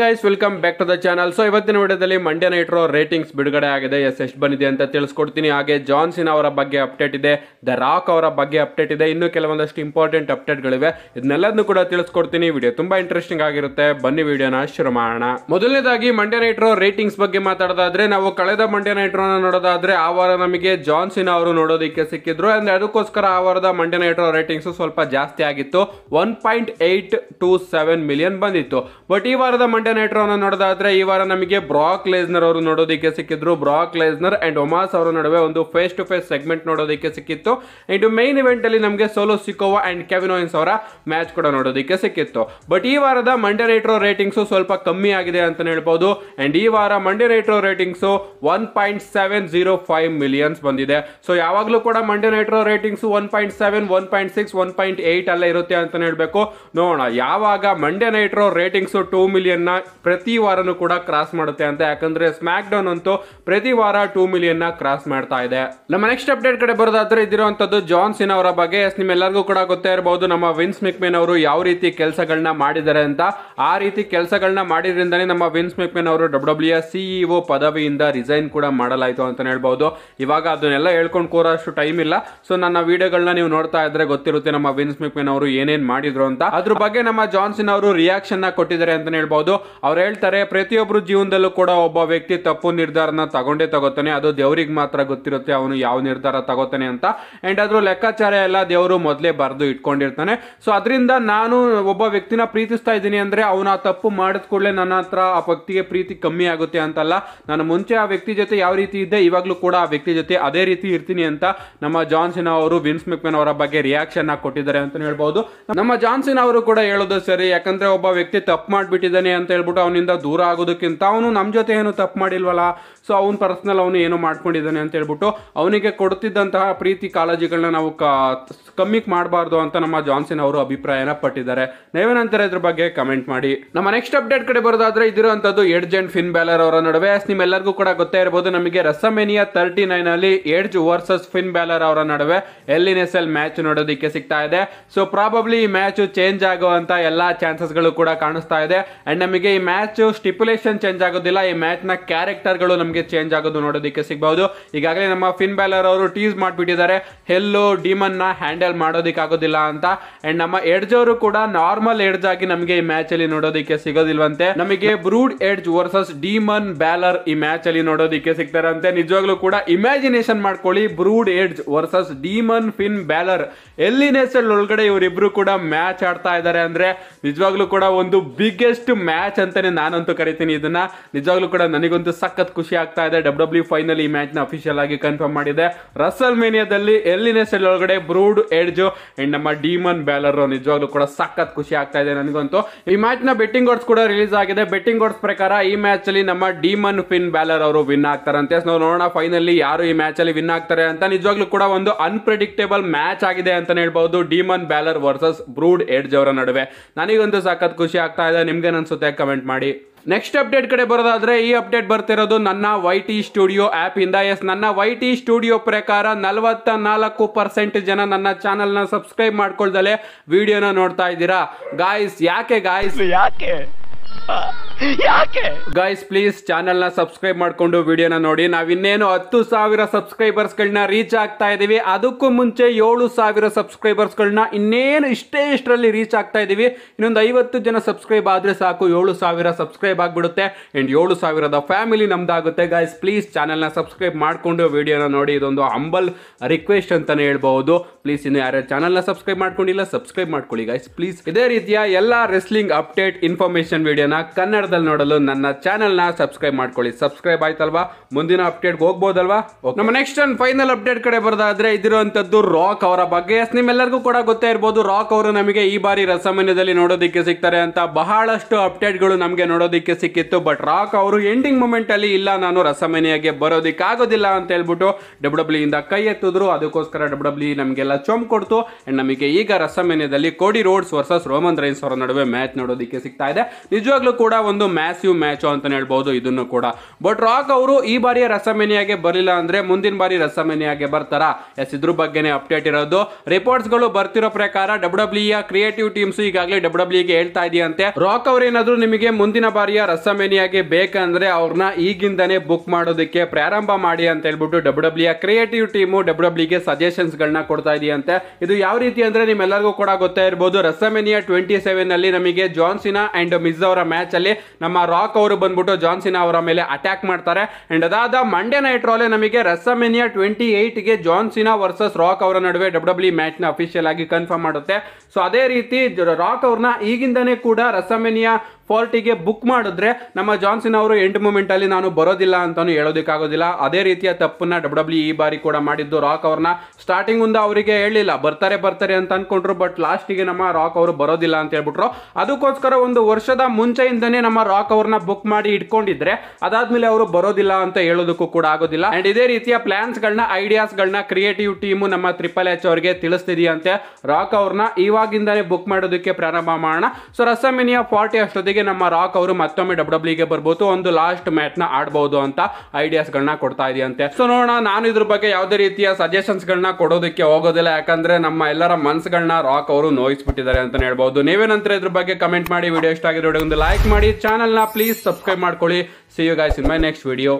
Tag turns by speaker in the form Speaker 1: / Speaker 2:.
Speaker 1: guys welcome back to the channel so ಇವತ್ತಿನ ವಿಡಿಯೋದಲ್ಲಿ Mandya Nitro ratings ಬಿಡುಗಡೆ ಆಗಿದೆ ಎಸ್ ಎಷ್ಟು ಬಂದಿದೆ ಅಂತ ತಿಳಿಸ್ಕೊಡ್ತೀನಿ ಹಾಗೆ ಜಾನ್ಸಿನ್ ಅವರ ಬಗ್ಗೆ ಅಪ್ಡೇಟ್ ಇದೆ ದ ರಾಕ್ ಅವರ ಬಗ್ಗೆ ಅಪ್ಡೇಟ್ ಇದೆ ಇನ್ನೂ ಕೆಲವೊಂದಷ್ಟು ಇಂಪಾರ್ಟೆಂಟ್ ಅಪ್ಡೇಟ್ಗಳಿವೆ ಇದನ್ನೆಲ್ಲದನ್ನು ಕೂಡ ತಿಳಿಸ್ಕೊಡ್ತೀನಿ ವಿಡಿಯೋ ತುಂಬಾ ಇಂಟ್ರೆಸ್ಟಿಂಗ್ ಆಗಿರುತ್ತೆ ಬನ್ನಿ ವಿಡಿಯೋನ ಶುರು ಮಾಡೋಣ ಮೊದಲನೇದಾಗಿ ಮಂಡ್ಯ ನೈಟ್ರೋ ರೇಟಿಂಗ್ಸ್ ಬಗ್ಗೆ ಮಾತಾಡೋದಾದ್ರೆ ನಾವು ಕಳೆದ ಮಂಡ್ಯ ನೈಟ್ರೋನ ನೋಡೋದಾದ್ರೆ ಆ ವಾರ ನಮಗೆ ಜಾನ್ಸಿನ್ ಅವರು ನೋಡೋದಕ್ಕೆ ಸಿಕ್ಕಿದ್ರು ಅಂದ್ರೆ ಅದಕ್ಕೋಸ್ಕರ ಆ ವಾರದ ಮಂಡ್ಯ ನೈಟ್ರೋ ರೇಟಿಂಗ್ಸ್ ಸ್ವಲ್ಪ ಜಾಸ್ತಿ ಆಗಿತ್ತು one point eight two seven million ಬಂದಿತ್ತು ಬಟ್ ಈ ವಾರದ ಮಂಡ್ಯ ನೈಟ್ರೋ ನೋಡೋದಾದ್ರೆ ಈ ವಾರ ನಮಗೆ ಬ್ರಾಕ್ ಲೇಸ್ನರ್ ಅವರು ನೋಡೋದಕ್ಕೆ ಸಿಕ್ಕಿದ್ರು ಬ್ರಾಕ್ ಲೇಸ್ನರ್ ಅಂಡ್ ಒಮಾಸ್ ಅವರ ನಡುವೆ ಒಂದು ಫೇಸ್ ಟು ಫೇಸ್ ಸೆಗ್ಮೆಂಟ್ ನೋಡೋದಕ್ಕೆ ಸಿಕ್ಕಿತ್ತು ಅಂಡ್ ಮೈನ್ ಇವೆಂಟ್ ಅಲ್ಲಿ ನಮಗೆ ಸೋಲೋ ಸಿಕೋವಾ ಅಂಡ್ ಕೆವಿನೋಯಿನ್ಸ್ ಅವರ ಮ್ಯಾಚ್ ಕೂಡ ನೋಡೋದಕ್ಕೆ ಸಿಕ್ಕಿತ್ತು ಬಟ್ ಈ ವಾರದ ಮಂಡೇ ನೈಟ್ರೋ ರೇಟಿಂಗ್ಸ್ ಸ್ವಲ್ಪ ಕಮ್ಮಿ ಆಗಿದೆ ಅಂತ ಹೇಳ್ಬೋದು ಅಂಡ್ ಈ ವಾರ Monday night raw ratings one point seven zero five millions ಬಂದಿದೆ ಸೊ ಯಾವಾಗಲೂ ಕೂಡ Monday night raw ratings one point seven one point six one point eight ಅಲ್ಲ ಇರುತ್ತೆ ಅಂತ ಹೇಳ್ಬೇಕು ನೋಡೋಣ ಯಾವಾಗ Monday night raw ratings two million ಪ್ರತಿ ವಾರನೂ ಕೂಡ ಕ್ರಾಸ್ ಮಾಡುತ್ತೆ ಅಂತ ಯಾಕಂದ್ರೆ ಸ್ಮ್ಯಾಕ್ ಡೌನ್ ಅಂತೂ ಪ್ರತಿ ವಾರ ಟೂ ನ ಕ್ರಾಸ್ ಮಾಡ್ತಾ ಇದೆ ನಮ್ಮ ನೆಕ್ಸ್ಟ್ ಅಪ್ಡೇಟ್ ಕಡೆ ಬರೋದಾದ್ರೆ ಇದಿರುವಂತದ್ದು ಜಾನ್ ಸಿನ್ ಅವರ ಬಗ್ಗೆ ಎಸ್ ನಿಮ್ಮೆಲ್ಲರಿಗೂ ಕೂಡ ಗೊತ್ತೇ ಇರಬಹುದು ನಮ್ಮ ವಿನ್ಸ್ ಮಿಕ್ಮೆನ್ ಅವರು ಯಾವ ರೀತಿ ಕೆಲಸಗಳನ್ನ ಮಾಡಿದ್ದಾರೆ ಅಂತ ಆ ರೀತಿ ಕೆಲಸಗಳನ್ನ ಮಾಡಿದ್ರಿಂದಾನೇ ನಮ್ಮ ವಿನ್ಸ್ ಮೆಕ್ಮೆನ್ ಅವರು ಡಬ್ಲ್ಯೂ ಸಿಇಒ e e ಪದವಿಯಿಂದ ರಿಸೈನ್ ಕೂಡ ಮಾಡಲಾಯಿತು ಅಂತ ಹೇಳ್ಬಹುದು ಇವಾಗ ಅದನ್ನೆಲ್ಲ ಹೇಳ್ಕೊಂಡು ಅಷ್ಟು ಟೈಮ್ ಇಲ್ಲ ಸೊ ನನ್ನ ವಿಡಿಯೋಗಳನ್ನ ನೀವು ನೋಡ್ತಾ ಇದ್ರೆ ಗೊತ್ತಿರುತ್ತೆ ನಮ್ಮ ವಿನ್ಸ್ ಮಿಕ್ಮೆನ್ ಅವರು ಏನೇನ್ ಮಾಡಿದ್ರು ಅಂತ ಅದ್ರ ಬಗ್ಗೆ ನಮ್ಮ ಜಾನ್ಸನ್ ಅವರು ರಿಯಾಕ್ಷನ್ ನ ಕೊಟ್ಟಿದ್ದಾರೆ ಅಂತ ಹೇಳ್ಬಹುದು ಅವ್ರು ಹೇಳ್ತಾರೆ ಪ್ರತಿಯೊಬ್ಬರು ಜೀವನದಲ್ಲೂ ಕೂಡ ಒಬ್ಬ ವ್ಯಕ್ತಿ ತಪ್ಪು ನಿರ್ಧಾರನ ತಗೊಂಡೇ ತಗೋತಾನೆ ಅದು ದೇವ್ರಿಗೆ ಮಾತ್ರ ಗೊತ್ತಿರುತ್ತೆ ಅವನು ಯಾವ ನಿರ್ಧಾರ ತಗೋತಾನೆ ಅಂತ ಆ್ಯಂಡ್ ಅದ್ರ ಲೆಕ್ಕಾಚಾರ ಎಲ್ಲ ದೇವರು ಮೊದಲೇ ಬರೆದು ಇಟ್ಕೊಂಡಿರ್ತಾನೆ ಸೊ ಅದರಿಂದ ನಾನು ಒಬ್ಬ ವ್ಯಕ್ತಿನ ಪ್ರೀತಿಸ್ತಾ ಇದ್ದೀನಿ ಅಂದರೆ ಅವನು ಆ ತಪ್ಪು ಮಾಡಿದ ಕೂಡಲೇ ನನ್ನ ಹತ್ರ ಆ ವ್ಯಕ್ತಿಗೆ ಪ್ರೀತಿ ಕಮ್ಮಿ ಆಗುತ್ತೆ ಅಂತಲ್ಲ ನಾನು ಮುಂಚೆ ಆ ವ್ಯಕ್ತಿ ಜೊತೆ ಯಾವ ರೀತಿ ಇದ್ದೆ ಇವಾಗಲೂ ಕೂಡ ಆ ವ್ಯಕ್ತಿ ಜೊತೆ ಅದೇ ರೀತಿ ಇರ್ತೀನಿ ಅಂತ ನಮ್ಮ ಜಾನ್ಸನ್ ಅವರು ವಿನ್ಸ್ ಮೆಕ್ಮೆನ್ ಅವರ ಬಗ್ಗೆ ರಿಯಾಕ್ಷನ್ ಕೊಟ್ಟಿದ್ದಾರೆ ಅಂತ ಹೇಳ್ಬೋದು ನಮ್ಮ ಜಾನ್ಸನ್ ಅವರು ಕೂಡ ಹೇಳೋದು ಸರಿ ಯಾಕಂದ್ರೆ ಒಬ್ಬ ವ್ಯಕ್ತಿ ತಪ್ಪು ಮಾಡಿಬಿಟ್ಟಿದ್ದಾನೆ ಅಂತ ಹೇಳ್ಬಿಟ್ಟು ಅವನಿಂದ ದೂರ ಆಗೋದಕ್ಕಿಂತ ಅವನು ನಮ್ಮ ಜೊತೆ ಏನು ತಪ್ಪು ಮಾಡಿಲ್ವಲ್ಲ ಸೊ ಅವ್ನು ಪರ್ಸ್ನಲ್ ಅವನು ಏನು ಮಾಡ್ಕೊಂಡಿದ್ದಾನೆ ಅಂತ ಹೇಳ್ಬಿಟ್ಟು ಅವನಿಗೆ ಕೊಡ್ತಿದ್ದಂತಹ ಪ್ರೀತಿ ಕಾಳಜಿಗಳನ್ನ ನಾವು ಕಮ್ಮಿ ಮಾಡಬಾರ್ದು ಅಂತ ನಮ್ಮ ಜಾನ್ಸನ್ ಅವರು ಅಭಿಪ್ರಾಯನ ಪಟ್ಟಿದ್ದಾರೆ ನೀವೇನಂತಾರೆ ಇದ್ರ ಬಗ್ಗೆ ಕಮೆಂಟ್ ಮಾಡಿ ನಮ್ಮ ನೆಕ್ಸ್ಟ್ ಅಪ್ಡೇಟ್ ಕಡೆ ಬರೋದಾದ್ರೆ ಇದಿರುವಂತದ್ದು ಎಡ್ಜ್ ಅಂಡ್ ಫಿನ್ ಬ್ಯಾಲರ್ ಅವರ ನಡುವೆ ನಿಮ್ಮೆಲ್ಲರಿಗೂ ಕೂಡ ಗೊತ್ತೇ ಇರಬಹುದು ನಮಗೆ ರಸಮೇನಿಯಾ ತರ್ಟಿ ನೈನ್ ಅಲ್ಲಿ ಎಡ್ಜ್ ವರ್ಸಸ್ ಫಿನ್ ಬ್ಯಾಲರ್ ಅವರ ನಡುವೆ hell in cell match ನೋಡೋದಕ್ಕೆ ಸಿಗ್ತಾ ಇದೆ ಸೊ ಪ್ರಾಬಬ್ಲಿ ಈ ಮ್ಯಾಚ್ ಚೇಂಜ್ ಆಗುವಂತ ಎಲ್ಲಾ ಚಾನ್ಸಸ್ ಗಳು ಕೂಡ ಕಾಣಿಸ್ತಾ ಇದೆ ಅಂಡ್ ನಮಗೆ ಈ ಮ್ಯಾಚ್ ಸ್ಟಿಪುಲೇಷನ್ ಚೇಂಜ್ ಆಗೋದಿಲ್ಲ ಈ ಮ್ಯಾಚ್ ನ ಕ್ಯಾರೆಕ್ಟರ್ಗಳು ನಮಗೆ ಚೇಂಜ್ ಆಗೋದು ನೋಡೋದಕ್ಕೆ ಸಿಗಬಹುದು ಈಗಾಗಲೇ ನಮ್ಮ ಫಿನ್ ಬ್ಯಾಲರ್ ಅವರು ಟೀಸ್ ಮಾಡಿಬಿಟ್ಟಿದ್ದಾರೆ ಹೆಲ್ಲು ಡಿಮನ್ ನ ಹ್ಯಾಂಡಲ್ ಆಗೋದಿಲ್ಲ ಅಂತ ಅಂಡ್ ನಮ್ಮ ಎಡ್ಜ್ ಅವರು ಕೂಡ ನಾರ್ಮಲ್ ಎಡ್ಜ್ ಆಗಿ ನಮಗೆ ಈ ಮ್ಯಾಚ್ ಅಲ್ಲಿ ನೋಡೋದಕ್ಕೆ ಸಿಗೋದಿಲ್ವಂತೆ ನಮಗೆ Brood Edge versus Demon Balor ಈ ಮ್ಯಾಚ್ ಅಲ್ಲಿ ನೋಡೋದಕ್ಕೆ ಸಿಗ್ತಾರಂತೆ ನಿಜವಾಗ್ಲೂ ಕೂಡ ಇಮ್ಯಾಜಿನೇಷನ್ ಮಾಡ್ಕೊಳ್ಳಿ Brood Edge versus Demon Finn Balor ನೆಸಲ್ ಒಳಗಡೆ ಇವರಿಬ್ರು ಕೂಡ ಮ್ಯಾಚ್ ಆಡ್ತಾ ಇದ್ದಾರೆ ಅಂದ್ರೆ ನಿಜವಾಗ್ಲೂ ಕೂಡ ಒಂದು ಬಿಗ್ಗೆಸ್ಟ್ ಮ್ಯಾಚ್ ಮ್ಯಾಚ್ ಅಂತಾನೆ ನಾನಂತೂ ಕರಿತೀನಿ ಇದನ್ನ ನಿಜವಾಗ್ಲೂ ಕೂಡ ನನಗಂತೂ ಸಖತ್ ಖುಷಿ ಆಗ್ತಾ ಇದೆ ಡಬ್ಲ್ಯೂ ಡಬ್ಲ್ಯೂ ಫೈನಲ್ ಈ ಮ್ಯಾಚ್ ನ ಅಫಿಷಿಯಲ್ ಆಗಿ ಕನ್ಫರ್ಮ್ ಮಾಡಿದೆ ರಸಲ್ ಮೇನಿಯಾದಲ್ಲಿ ಎಲ್ಲಿನ ಸೆಲ್ ಒಳಗಡೆ ಬ್ರೂಡ್ ಎಡ್ಜು ಅಂಡ್ ನಮ್ಮ ಡೀಮನ್ ಬ್ಯಾಲರ್ ನಿಜವಾಗ್ಲೂ ಕೂಡ ಸಖತ್ ಖುಷಿ ಆಗ್ತಾ ಇದೆ ನನಗಂತೂ ಈ ಮ್ಯಾಚ್ ನ ಬೆಟ್ಟಿಂಗ್ ಓಡ್ಸ್ ಕೂಡ ರಿಲೀಸ್ ಆಗಿದೆ ಬೆಟ್ಟಿಂಗ್ ಓಡ್ಸ್ ಪ್ರಕಾರ ಈ ಮ್ಯಾಚ್ ಅಲ್ಲಿ ನಮ್ಮ ಡೀಮನ್ ಫಿನ್ ಬ್ಯಾಲರ್ ಅವರು ವಿನ್ ಆಗ್ತಾರಂತೆ ನಾವು ನೋಡೋಣ ಫೈನಲ್ ಯಾರು ಈ ಮ್ಯಾಚ್ ಅಲ್ಲಿ ವಿನ್ ಆಗ್ತಾರೆ ಅಂತ ನಿಜವಾಗ್ಲೂ ಕೂಡ ಒಂದು ಅನ್ಪ್ರೆಡಿಕ್ಟೇಬಲ್ ಮ್ಯಾಚ್ ಆಗಿದೆ ಅಂತ ಹೇಳ್ಬಹುದು Demon Balor versus Brood Edge ಅವರ ನಡುವೆ ನನಗಂತೂ ಸಖತ್ ಖುಷಿ ಆಗ್ತಾ ಇದೆ ನಿಮ್ಗೆ ಅನ್ಸುತ್ತೆ ಕಮೆಂಟ್ ಮಾಡಿ ನೆಕ್ಸ್ಟ್ ಅಪ್ಡೇಟ್ ಕಡೆ ಬರೋದಾದ್ರೆ ಈ ಅಪ್ಡೇಟ್ ಬರ್ತಿರೋದು ನನ್ನ ವೈ ಟಿ ಸ್ಟುಡಿಯೋ ಆ್ಯಪ್ ಇಂದ ಎಸ್ ನನ್ನ ವೈ ಟಿ ಸ್ಟುಡಿಯೋ ಪ್ರಕಾರ ನಲವತ್ತ ನಾಲ್ಕು ಪರ್ಸೆಂಟ್ ಜನ ನನ್ನ ನ ಸಬ್ಸ್ಕ್ರೈಬ್ ಮಾಡ್ಕೊಳ್ದಲೆ ವಿಡಿಯೋನ ನೋಡ್ತಾ ಇದ್ದೀರಾ ಗಾಯ್ಸ್ ಯಾಕೆ ಗಾಯ್ಸ್ ಯಾಕೆ ಯಾಕೆ ಗೈಸ್ ಪ್ಲೀಸ್ ಚಾನೆಲ್ ನ ಸಬ್ಸ್ಕ್ರೈಬ್ ಮಾಡ್ಕೊಂಡು ವಿಡಿಯೋನ ನೋಡಿ ನಾವಿನ್ನೇನು ಹತ್ತು ಸಾವಿರ ಸಬ್ಸ್ಕ್ರೈಬರ್ಸ್ ಗಳನ್ನ ರೀಚ್ ಆಗ್ತಾ ಇದೀವಿ ಅದಕ್ಕೂ ಮುಂಚೆ ಏಳು ಸಾವಿರ ಸಬ್ಸ್ಕ್ರೈಬರ್ಸ್ ಗಳನ್ನ ಇನ್ನೇನು ಇಷ್ಟೇ ಇಷ್ಟರಲ್ಲಿ ರೀಚ್ ಆಗ್ತಾ ಇದೀವಿ ಇನ್ನೊಂದು ಐವತ್ತು ಜನ ಸಬ್ಸ್ಕ್ರೈಬ್ ಆದ್ರೆ ಸಾಕು ಏಳು ಸಾವಿರ ಸಬ್ಸ್ಕ್ರೈಬ್ ಆಗ್ಬಿಡುತ್ತೆ ಅಂಡ್ ಏಳು ಸಾವಿರದ ಫ್ಯಾಮಿಲಿ ನಮ್ದಾಗುತ್ತೆ ಗೈಸ್ ಪ್ಲೀಸ್ ಚಾನೆಲ್ ನ ಸಬ್ಸ್ಕ್ರೈಬ್ ಮಾಡ್ಕೊಂಡು ವಿಡಿಯೋನ ನೋಡಿ ಇದೊಂದು ಅಂಬಲ್ ರಿಕ್ವೆಸ್ಟ್ ಅಂತಾನೆ ಹೇಳ್ಬಹುದು ಪ್ಲೀಸ್ ಇನ್ನು ಯಾರ್ಯಾರು ಚಾನೆಲ್ ನ ಸಬ್ಸ್ಕ್ರೈಬ್ ಮಾಡ್ಕೊಂಡಿಲ್ಲ ಸಬ್ಸ್ಕ್ರೈಬ್ ಮಾಡ್ಕೊಳ್ಳಿ ಗೈಸ್ ಪ್ಲೀಸ್ ಇದೇ ರೀತಿಯ ಎಲ್ಲಾ ರೆಸ್ಲಿಂಗ್ ಅಪ್ಡೇಟ್ ಇನ್ಫಾರ್ಮೇಶನ್ ವಿಡಿಯೋ ವಿಡಿಯೋನ ಕನ್ನಡದಲ್ಲಿ ನೋಡಲು ನನ್ನ ಚಾನಲ್ನ ಸಬ್ಸ್ಕ್ರೈಬ್ ಮಾಡ್ಕೊಳ್ಳಿ ಸಬ್ಸ್ಕ್ರೈಬ್ ಆಯ್ತಲ್ವಾ ಮುಂದಿನ ಅಪ್ಡೇಟ್ಗೆ ಹೋಗ್ಬೋದಲ್ವಾ ನಮ್ಮ ನೆಕ್ಸ್ಟ್ ಅಂಡ್ ಫೈನಲ್ ಅಪ್ಡೇಟ್ ಕಡೆ ಬರೋದಾದ್ರೆ ಇದಿರುವಂಥದ್ದು ರಾಕ್ ಅವರ ಬಗ್ಗೆ ನಿಮ್ಮೆಲ್ಲರಿಗೂ ಕೂಡ ಗೊತ್ತೇ ಇರ್ಬೋದು ರಾಕ್ ಅವರು ನಮಗೆ ಈ ಬಾರಿ ರಸಮನ್ಯದಲ್ಲಿ ನೋಡೋದಿಕ್ಕೆ ಸಿಗ್ತಾರೆ ಅಂತ ಬಹಳಷ್ಟು ಅಪ್ಡೇಟ್ಗಳು ನಮಗೆ ನೋಡೋದಿಕ್ಕೆ ಸಿಕ್ಕಿತ್ತು ಬಟ್ ರಾಕ್ ಅವರು ಎಂಡಿಂಗ್ ಮೂಮೆಂಟ್ ಅಲ್ಲಿ ಇಲ್ಲ ನಾನು ಬರೋದಿಕ್ಕೆ ಆಗೋದಿಲ್ಲ ಅಂತ ಹೇಳ್ಬಿಟ್ಟು ಡಬ್ಲ್ಯೂ ಡಬ್ಲ್ಯೂ e ಇಂದ ಕೈ ಎತ್ತಿದ್ರು ಅದಕ್ಕೋಸ್ಕರ ಡಬ್ಲ್ಯೂ ಡಬ್ಲ್ಯೂ e ನಮಗೆಲ್ಲ ಚೊಂಬ್ ಕೊಡ್ತು ಅಂಡ್ ನಮಗೆ ಈಗ ರಸಮನ್ಯದಲ್ಲಿ Cody Rhodes versus Roman Reigns ಅವರ ನಡುವೆ ಮ್ಯಾಚ್ ನೋಡೋದಕ್ಕೆ ಸಿಗ್ತಾ ಇದೆ ನಿಜ ನಿಜವಾಗ್ಲೂ ಕೂಡ ಒಂದು ಮ್ಯಾಸಿವ್ ಮ್ಯಾಚ್ ಅಂತ ಹೇಳ್ಬಹುದು ಇದನ್ನು ಕೂಡ ಬಟ್ ರಾಕ್ ಅವರು ಈ ಬಾರಿಯ ರಸಮೆನಿಯಾಗೆ ಬರಲಿಲ್ಲ ಅಂದ್ರೆ ಮುಂದಿನ ಬಾರಿ ರಸಮೆನಿಯಾಗೆ ಬರ್ತಾರ ಎಸ್ ಇದ್ರ ಬಗ್ಗೆನೇ ಅಪ್ಡೇಟ್ ಇರೋದು ರಿಪೋರ್ಟ್ಸ್ ಗಳು ಬರ್ತಿರೋ ಪ್ರಕಾರ ಡಬ್ಲ್ಯೂಬ್ಲ್ಯೂಇ ಕ್ರಿಯೇಟಿವ್ ಟೀಮ್ಸ್ ಈಗಾಗಲೇ ಗೆ ಹೇಳ್ತಾ ಇದೆಯಂತೆ ರಾಕ್ ಏನಾದ್ರು ನಿಮಗೆ ಮುಂದಿನ ಬಾರಿಯ ರಸಮೆನಿಯಾಗೆ ಬೇಕಂದ್ರೆ ಅವ್ರನ್ನ ಈಗಿಂದನೇ ಬುಕ್ ಮಾಡೋದಕ್ಕೆ ಪ್ರಾರಂಭ ಮಾಡಿ ಅಂತ ಹೇಳ್ಬಿಟ್ಟು ಡಬ್ಲ್ಯೂಬ್ಲ್ಯೂಇ ಕ್ರಿಯೇಟಿವ್ ಟೀಮು ಗೆ ಸಜೆಷನ್ಸ್ ಗಳನ್ನ ಕೊಡ್ತಾ ಇದೆಯಂತೆ ಇದು ಯಾವ ರೀತಿ ಅಂದ್ರೆ ನಿಮ್ಮೆಲ್ಲರಿಗೂ ಕೂಡ ಗೊತ್ತಾ ಇರಬಹುದು ರಸಮೇನಿಯಾ ಟ್ವೆಂಟಿ ಸೆವೆನ್ ಅಲ್ಲಿ ನಮಗೆ ಜಾನ್ಸಿನ ಅಂಡ್ ಮಿಸ್ ಅವರ ಮ್ಯಾಚಲ್ಲಿ ನಮ್ಮ ರಾಕ್ ಅವರು ಬಂದ್ಬಿಟ್ಟು ಜಾನ್ಸಿನ ಅವರ ಮೇಲೆ ಅಟ್ಯಾಕ್ ಮಾಡ್ತಾರೆ ಅಂಡ್ ಅದಾದ ಮಂಡೇ ನೈಟ್ ರಾಲೆ ನಮಗೆ ರಸಮೆನಿಯ ಟ್ವೆಂಟಿ ಏಯ್ಟ್ಗೆ ಜಾನ್ಸಿನ ವರ್ಸಸ್ ರಾಕ್ ಅವರ ನಡುವೆ ಡಬ್ಲ್ಯೂ ಮ್ಯಾಚ್ ಮ್ಯಾಚ್ನ ಅಫಿಷಿಯಲ್ ಆಗಿ ಕನ್ಫರ್ಮ್ ಮಾಡುತ್ತೆ ಸೊ ಅದೇ ರೀತಿ ರಾಕ್ ಅವ್ರನ್ನ ಈಗಿಂದನೇ ಕೂಡ ರಸಮೆನಿಯಾ ಫೋರ್ಟಿಗೆ ಬುಕ್ ಮಾಡಿದ್ರೆ ನಮ್ಮ ಜಾನ್ಸನ್ ಅವರು ಎಂಟು ಅಲ್ಲಿ ನಾನು ಬರೋದಿಲ್ಲ ಅಂತಲೂ ಹೇಳೋದಕ್ಕಾಗೋದಿಲ್ಲ ಅದೇ ರೀತಿಯ ತಪ್ಪನ್ನ ಡಬ್ಲ್ಯೂ ಡಬ್ಲ್ಯೂ e ಈ ಬಾರಿ ಕೂಡ ಮಾಡಿದ್ದು ರಾಕ್ ಅವ್ರನ್ನ ಒಂದು ಅವರಿಗೆ ಹೇಳಿಲ್ಲ ಬರ್ತಾರೆ ಬರ್ತಾರೆ ಅಂತ ಅಂದ್ಕೊಂಡ್ರು ಬಟ್ ಲಾಸ್ಟಿಗೆ ನಮ್ಮ ರಾಕ್ ಅವರು ಬರೋದಿಲ್ಲ ಅಂತ ಹೇಳ್ಬಿಟ್ರು ಅದಕ್ಕೋಸ್ಕರ ಒಂದು ವರ್ಷದ ಮುಂಚೆಯಿಂದನೇ ನಮ್ಮ ರಾಕ್ ಅವ್ರನ್ನ ಬುಕ್ ಮಾಡಿ ಇಟ್ಕೊಂಡಿದ್ರೆ ಅದಾದ್ಮೇಲೆ ಅವರು ಬರೋದಿಲ್ಲ ಅಂತ ಹೇಳೋದಕ್ಕೂ ಕೂಡ ಆಗೋದಿಲ್ಲ ಅಂಡ್ ಇದೇ ರೀತಿಯ ಪ್ಲಾನ್ಸ್ಗಳನ್ನ ಗಳನ್ನ ಕ್ರಿಯೇಟಿವ್ ಟೀಮು ನಮ್ಮ ತ್ರಿಪಲ್ ಎಚ್ ಅವರಿಗೆ ತಿಳಿಸ್ತಿದೆಯಂತೆ ರಾಕ್ ಅವ್ರನ್ನ ಇವಾಗಿಂದನೇ ಬುಕ್ ಮಾಡೋದಕ್ಕೆ ಪ್ರಾರಂಭ ಮಾಡೋಣ ಸೊ ರಸಮಿನಿಯ ಫಾರ್ಟಿ ಅಷ್ಟೊತ್ತಿಗೆ ಜೊತೆಗೆ ನಮ್ಮ ರಾಕ್ ಅವರು ಮತ್ತೊಮ್ಮೆ ಡಬ್ಲ್ಯೂ ಗೆ ಬರ್ಬೋದು ಒಂದು ಲಾಸ್ಟ್ ಮ್ಯಾಚ್ ನ ಆಡಬಹುದು ಅಂತ ಗಳನ್ನ ಕೊಡ್ತಾ ಇದೆಯಂತೆ ಸೊ ನೋಡೋಣ ನಾನು ಇದ್ರ ಬಗ್ಗೆ ಯಾವುದೇ ರೀತಿಯ ಸಜೆಷನ್ಸ್ ಗಳನ್ನ ಕೊಡೋದಕ್ಕೆ ಹೋಗೋದಿಲ್ಲ ಯಾಕಂದ್ರೆ ನಮ್ಮ ಎಲ್ಲರ ಮನಸ್ಸುಗಳನ್ನ ರಾಕ್ ಅವರು ನೋಯಿಸ್ಬಿಟ್ಟಿದ್ದಾರೆ ಅಂತ ಹೇಳ್ಬೋದು ನೀವೇನಂತರ ಇದ್ರ ಬಗ್ಗೆ ಕಮೆಂಟ್ ಮಾಡಿ ವಿಡಿಯೋ ಇಷ್ಟ ಆಗಿರೋ ಒಂದು ಲೈಕ್ ಮಾಡಿ ಚಾನಲ್ನ ಪ್ಲೀಸ್ ಸಬ್ಸ್ಕ್ರೈಬ್ ಮಾಡ್ಕೊಳ್ಳಿ see you guys in my next video